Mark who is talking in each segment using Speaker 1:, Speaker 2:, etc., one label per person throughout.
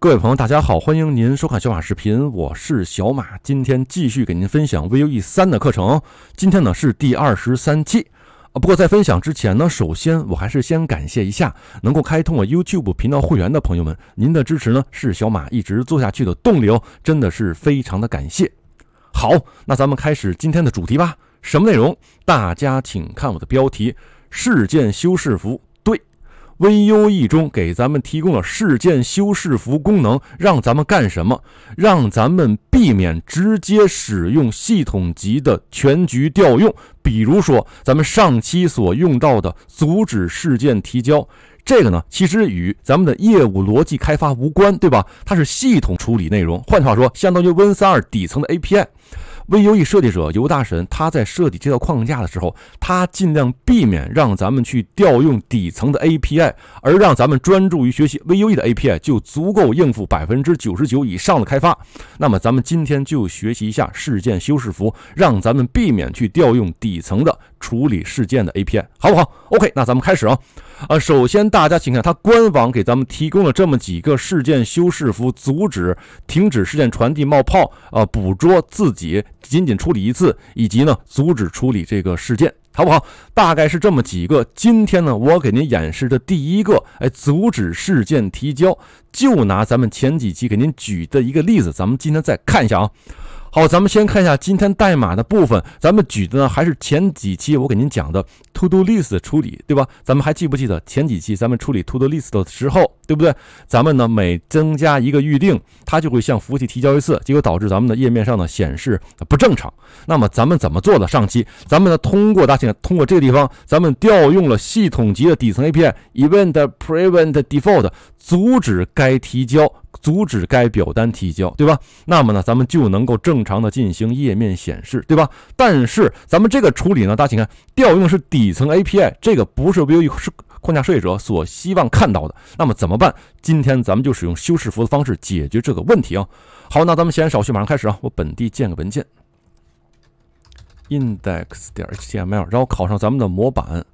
Speaker 1: 各位朋友，大家好，欢迎您收看小马视频，我是小马，今天继续给您分享 Vue 3的课程，今天呢是第二十三期，啊，不过在分享之前呢，首先我还是先感谢一下能够开通我 YouTube 频道会员的朋友们，您的支持呢是小马一直做下去的动力，哦，真的是非常的感谢。好，那咱们开始今天的主题吧，什么内容？大家请看我的标题：事件修饰符。Vue 中给咱们提供了事件修饰符功能，让咱们干什么？让咱们避免直接使用系统级的全局调用。比如说，咱们上期所用到的阻止事件提交，这个呢，其实与咱们的业务逻辑开发无关，对吧？它是系统处理内容。换句话说，相当于 Win32 底层的 API。Vue 设计者尤大神，他在设计这套框架的时候，他尽量避免让咱们去调用底层的 API，而让咱们专注于学习 Vue 的 API，就足够应付百分之九十九以上的开发。那么，咱们今天就学习一下事件修饰符，让咱们避免去调用底层的。处理事件的 API 好不好？OK，那咱们开始啊。啊，首先大家请看，它官网给咱们提供了这么几个事件修饰符：阻止、停止事件传递、冒泡啊、捕捉、自己仅仅处理一次，以及呢阻止处理这个事件，好不好？大概是这么几个。今天呢，我给您演示的第一个，哎，阻止事件提交，就拿咱们前几期给您举的一个例子，咱们今天再看一下啊。好，咱们先看一下今天代码的部分。咱们举的呢，还是前几期我给您讲的 to do list 处理，对吧？咱们还记不记得前几期咱们处理 to do list 的时候？对不对？咱们呢每增加一个预定，它就会向服务器提交一次，结果导致咱们的页面上呢显示不正常。那么咱们怎么做的？上期咱们呢通过大家通过这个地方，咱们调用了系统级的底层 API event prevent default，阻止该提交，阻止该表单提交，对吧？那么呢，咱们就能够正常的进行页面显示，对吧？但是咱们这个处理呢，大家请看，调用是底层 API，这个不是 v i e w 是。框架设计者所希望看到的，那么怎么办？今天咱们就使用修饰符的方式解决这个问题啊！好，那咱们闲言少叙，马上开始啊！我本地建个文件，index. 点 html，然后拷上咱们的模板。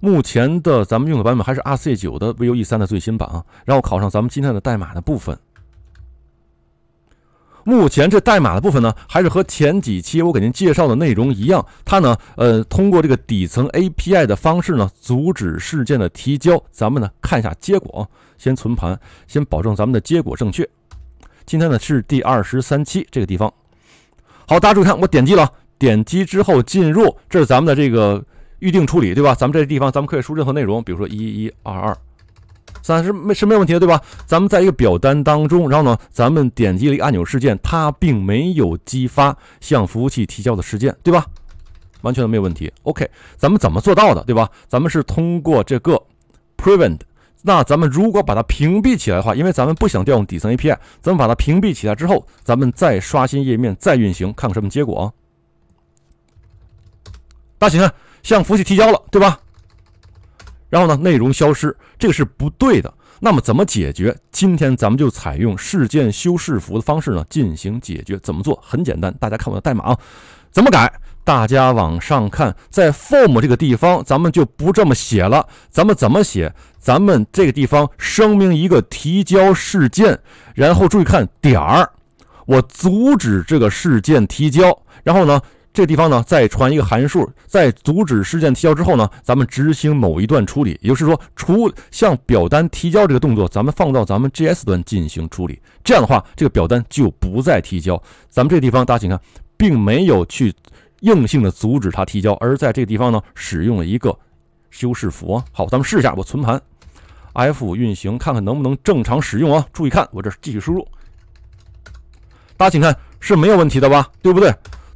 Speaker 1: 目前的咱们用的版本还是 RC 九的 Vue 三的最新版啊，然后拷上咱们今天的代码的部分。目前这代码的部分呢，还是和前几期我给您介绍的内容一样。它呢，呃，通过这个底层 API 的方式呢，阻止事件的提交。咱们呢，看一下结果，先存盘，先保证咱们的结果正确。今天呢是第二十三期这个地方。好，大家注意看，我点击了，点击之后进入，这是咱们的这个预定处理，对吧？咱们这地方，咱们可以输任何内容，比如说一一二二。三是没是没有问题的，对吧？咱们在一个表单当中，然后呢，咱们点击了一个按钮事件，它并没有激发向服务器提交的事件，对吧？完全都没有问题。OK，咱们怎么做到的，对吧？咱们是通过这个 prevent。那咱们如果把它屏蔽起来的话，因为咱们不想调用底层 API，咱们把它屏蔽起来之后，咱们再刷新页面，再运行，看看什么结果。大秦向服务器提交了，对吧？然后呢，内容消失，这个是不对的。那么怎么解决？今天咱们就采用事件修饰符的方式呢进行解决。怎么做？很简单，大家看我的代码啊，怎么改？大家往上看，在 form 这个地方，咱们就不这么写了。咱们怎么写？咱们这个地方声明一个提交事件，然后注意看点儿，我阻止这个事件提交。然后呢？这个地方呢，再传一个函数，在阻止事件提交之后呢，咱们执行某一段处理，也就是说，除向表单提交这个动作，咱们放到咱们 JS 端进行处理。这样的话，这个表单就不再提交。咱们这个地方，大家请看，并没有去硬性的阻止它提交，而在这个地方呢，使用了一个修饰符。好，咱们试一下，我存盘，F 运行，看看能不能正常使用啊？注意看，我这继续输入，大家请看是没有问题的吧？对不对？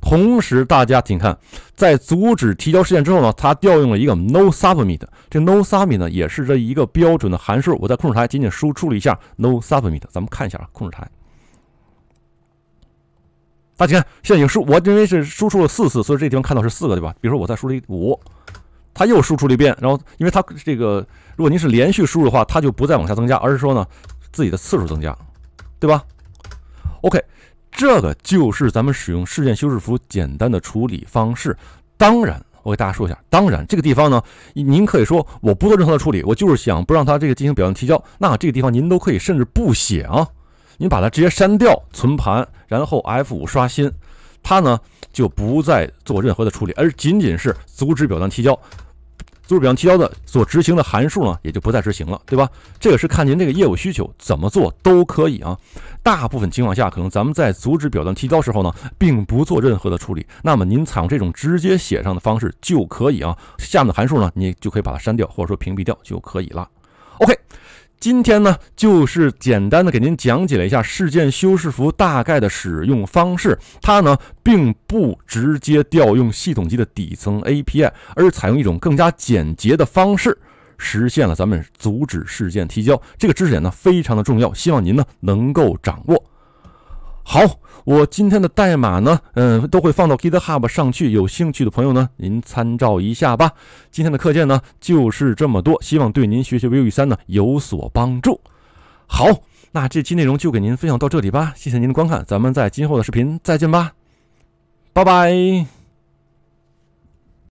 Speaker 1: 同时，大家请看，在阻止提交事件之后呢，它调用了一个 no submit。这 no submit 呢，也是这一个标准的函数。我在控制台仅仅输出了一下 no submit，咱们看一下啊，控制台。大家看，现在已经输，我认为是输出了四次，所以这地方看到是四个，对吧？比如说我再输一五，它又输出了一遍。然后，因为它这个，如果您是连续输入的话，它就不再往下增加，而是说呢，自己的次数增加，对吧？OK。这个就是咱们使用事件修饰符简单的处理方式。当然，我给大家说一下，当然这个地方呢，您可以说我不做任何的处理，我就是想不让它这个进行表单提交。那这个地方您都可以，甚至不写啊，您把它直接删掉，存盘，然后 F5 刷新，它呢就不再做任何的处理，而仅仅是阻止表单提交。阻止表单提交的所执行的函数呢，也就不再执行了，对吧？这个是看您这个业务需求怎么做都可以啊。大部分情况下，可能咱们在阻止表单提交时候呢，并不做任何的处理。那么您采用这种直接写上的方式就可以啊。下面的函数呢，你就可以把它删掉或者说屏蔽掉就可以了。OK。今天呢，就是简单的给您讲解了一下事件修饰符大概的使用方式。它呢，并不直接调用系统级的底层 API，而是采用一种更加简洁的方式，实现了咱们阻止事件提交。这个知识点呢，非常的重要，希望您呢能够掌握。好，我今天的代码呢，嗯，都会放到 GitHub 上去。有兴趣的朋友呢，您参照一下吧。今天的课件呢，就是这么多，希望对您学习 Vue 三呢有所帮助。好，那这期内容就给您分享到这里吧。谢谢您的观看，咱们在今后的视频再见吧，拜拜。